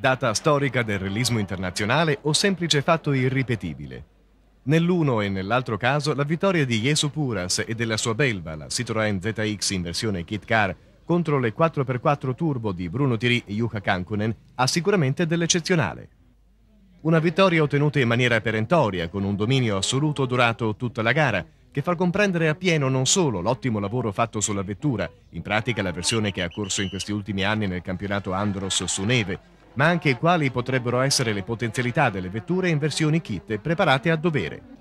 data storica del realismo internazionale o semplice fatto irripetibile. Nell'uno e nell'altro caso la vittoria di Jesu Puras e della sua belva, la Citroën ZX in versione kit car, contro le 4x4 turbo di Bruno Thierry e Juha Kankunen ha sicuramente dell'eccezionale. Una vittoria ottenuta in maniera perentoria, con un dominio assoluto durato tutta la gara, che fa comprendere appieno non solo l'ottimo lavoro fatto sulla vettura, in pratica la versione che ha corso in questi ultimi anni nel campionato Andros su neve, ma anche quali potrebbero essere le potenzialità delle vetture in versioni kit preparate a dovere.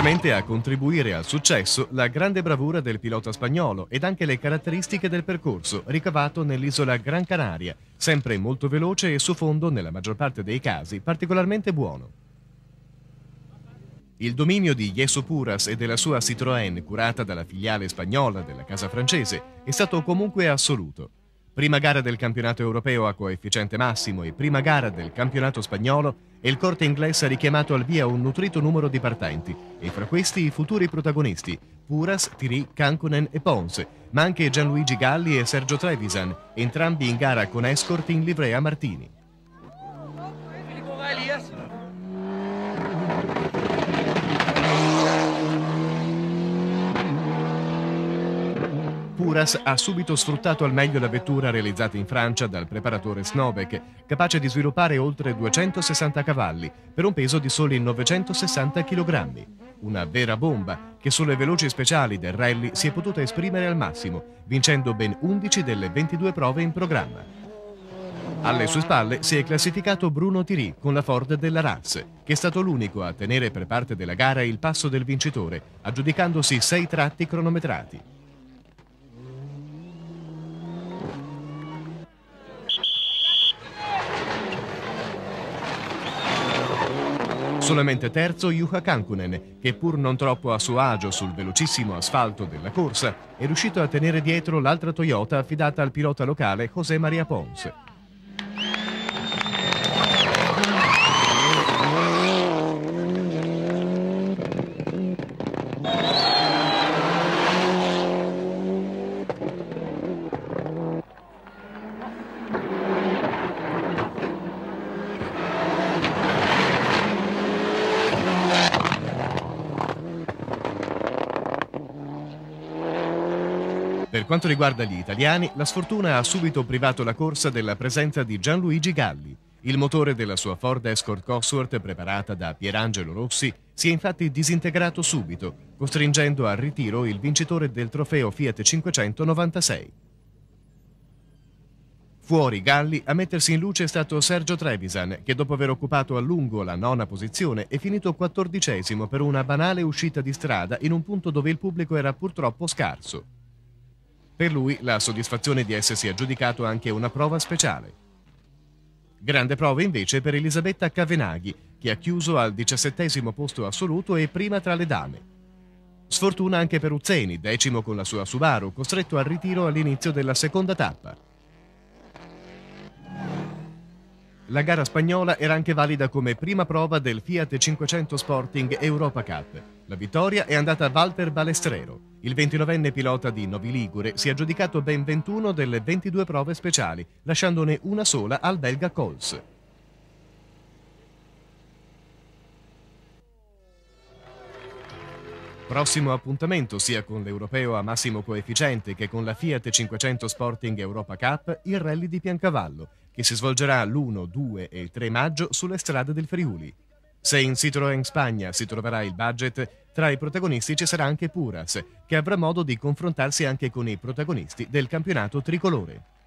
Certamente a contribuire al successo la grande bravura del pilota spagnolo ed anche le caratteristiche del percorso ricavato nell'isola Gran Canaria, sempre molto veloce e su fondo, nella maggior parte dei casi, particolarmente buono. Il dominio di Jesu Puras e della sua Citroën, curata dalla filiale spagnola della casa francese, è stato comunque assoluto prima gara del campionato europeo a coefficiente massimo e prima gara del campionato spagnolo, il corte inglese ha richiamato al via un nutrito numero di partenti e fra questi i futuri protagonisti Puras, Thierry, Canconen e Pons, ma anche Gianluigi Galli e Sergio Trevisan, entrambi in gara con escort in livrea Martini. Puras ha subito sfruttato al meglio la vettura realizzata in Francia dal preparatore Snobek, capace di sviluppare oltre 260 cavalli per un peso di soli 960 kg. Una vera bomba che sulle veloci speciali del rally si è potuta esprimere al massimo, vincendo ben 11 delle 22 prove in programma. Alle sue spalle si è classificato Bruno Thierry con la Ford della Razz, che è stato l'unico a tenere per parte della gara il passo del vincitore, aggiudicandosi sei tratti cronometrati. Solamente terzo Juha Kankunen, che pur non troppo a suo agio sul velocissimo asfalto della corsa, è riuscito a tenere dietro l'altra Toyota affidata al pilota locale José María Ponce. Per quanto riguarda gli italiani, la sfortuna ha subito privato la corsa della presenza di Gianluigi Galli. Il motore della sua Ford Escort Cosworth, preparata da Pierangelo Rossi, si è infatti disintegrato subito, costringendo al ritiro il vincitore del trofeo Fiat 596. Fuori Galli a mettersi in luce è stato Sergio Trevisan, che dopo aver occupato a lungo la nona posizione è finito quattordicesimo per una banale uscita di strada in un punto dove il pubblico era purtroppo scarso. Per lui la soddisfazione di essersi aggiudicato anche una prova speciale. Grande prova invece per Elisabetta Cavenaghi, che ha chiuso al diciassettesimo posto assoluto e prima tra le dame. Sfortuna anche per Uzzeni, decimo con la sua Subaru, costretto al ritiro all'inizio della seconda tappa. La gara spagnola era anche valida come prima prova del Fiat 500 Sporting Europa Cup. La vittoria è andata a Walter Balestrero. Il 29enne pilota di Novi Ligure si è aggiudicato ben 21 delle 22 prove speciali, lasciandone una sola al belga Cols. Prossimo appuntamento sia con l'europeo a massimo coefficiente che con la Fiat 500 Sporting Europa Cup, il rally di Piancavallo, che si svolgerà l'1, 2 e 3 maggio sulle strade del Friuli. Se in Citroën Spagna si troverà il budget, tra i protagonisti ci sarà anche Puras, che avrà modo di confrontarsi anche con i protagonisti del campionato tricolore.